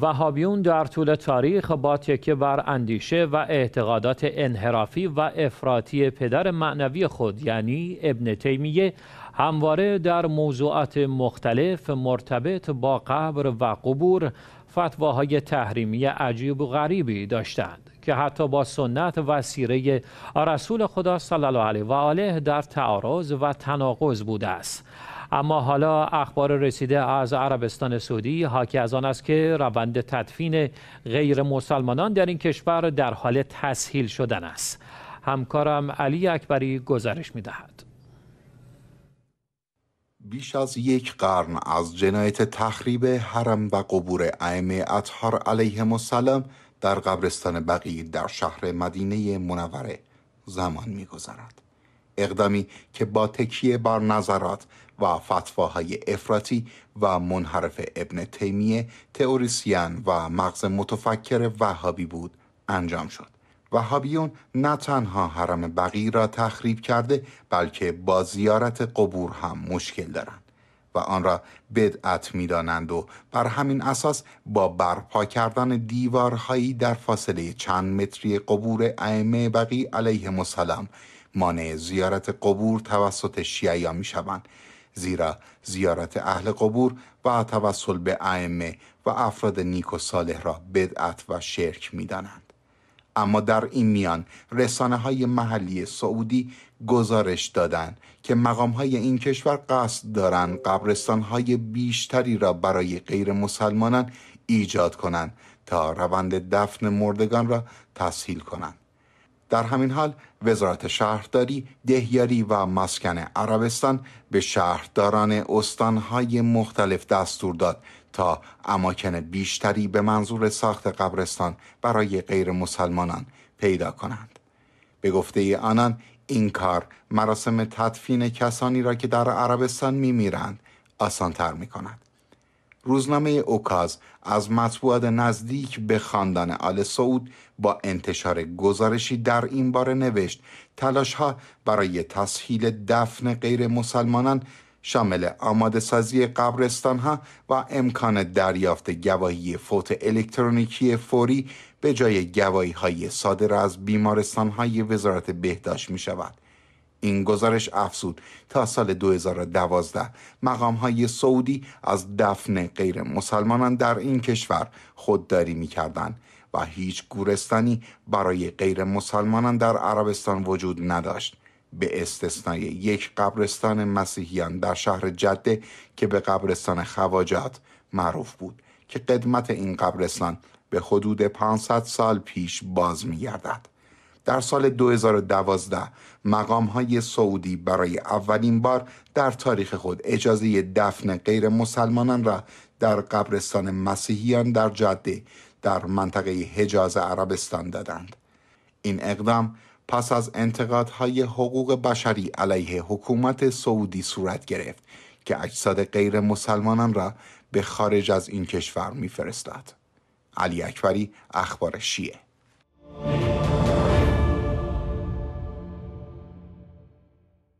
وهابیون در طول تاریخ با تکیه بر اندیشه و اعتقادات انحرافی و افراطی پدر معنوی خود یعنی ابن تیمیه همواره در موضوعات مختلف مرتبط با قبر و قبور فتواهای تحریمی عجیب و غریبی داشتند که حتی با سنت و سیره رسول خدا صلی الله علیه و آله در تعارض و تناقض بوده است اما حالا اخبار رسیده از عربستان سعودی حاکی از آن است که روند تدفین غیر مسلمانان در این کشور در حال تسهیل شدن است همکارم علی اکبری گزارش می دهد. بیش از یک قرن از جنایت تخریب حرم و قبور ائمه اطهار علیه السلام در قبرستان بقیه در شهر مدینه منوره زمان گذارد. اقدامی که با تکیه بر نظرات و فتواهای افراطی و منحرف ابن تیمیه تئوریسین و مغز متفکر وهابی بود انجام شد وهابیون نه تنها حرم بقی را تخریب کرده بلکه با زیارت قبور هم مشکل دارند و آن را بدعت دانند و بر همین اساس با برپا کردن دیوارهایی در فاصله چند متری قبور ائمه بقی علیه مسلم، مانع زیارت قبور توسط شیعیان می شوند زیرا زیارت اهل قبور و توسل به ائمه و افراد نیک و صالح را بدعت و شرک می دانند. اما در این میان رسانه های محلی سعودی گزارش دادند که مقام های این کشور قصد دارند قبرستان های بیشتری را برای غیر مسلمانان ایجاد کنند تا روند دفن مردگان را تسهیل کنند در همین حال وزارت شهرداری دهیاری و مسکن عربستان به شهرداران استانهای مختلف دستور داد تا اماکن بیشتری به منظور ساخت قبرستان برای غیر مسلمانان پیدا کنند به گفته آنان این کار مراسم تدفین کسانی را که در عربستان میمیرند آسانتر می روزنامه اوکاز از مطبوعات نزدیک به خاندان آل سعود با انتشار گزارشی در این باره نوشت تلاش ها برای تسهیل دفن غیر مسلمانان شامل آماده سازی قبرستان ها و امکان دریافت گواهی فوت الکترونیکی فوری به جای گواهی های صادر از بیمارستان های وزارت بهداشت می شود. این گزارش افزود تا سال 2012 مقام های سعودی از دفن غیر مسلمانان در این کشور خودداری می و هیچ گورستانی برای غیر مسلمانان در عربستان وجود نداشت. به استثنای یک قبرستان مسیحیان در شهر جده که به قبرستان خواجات معروف بود که قدمت این قبرستان به حدود 500 سال پیش باز می گردد. در سال 2012 مقام های سعودی برای اولین بار در تاریخ خود اجازه دفن غیر مسلمانان را در قبرستان مسیحیان در جده در منطقه حجاز عربستان دادند. این اقدام پس از انتقادهای حقوق بشری علیه حکومت سعودی صورت گرفت که اجساد غیر مسلمانان را به خارج از این کشور میفرستاد. علی اکبری اخبار شیعه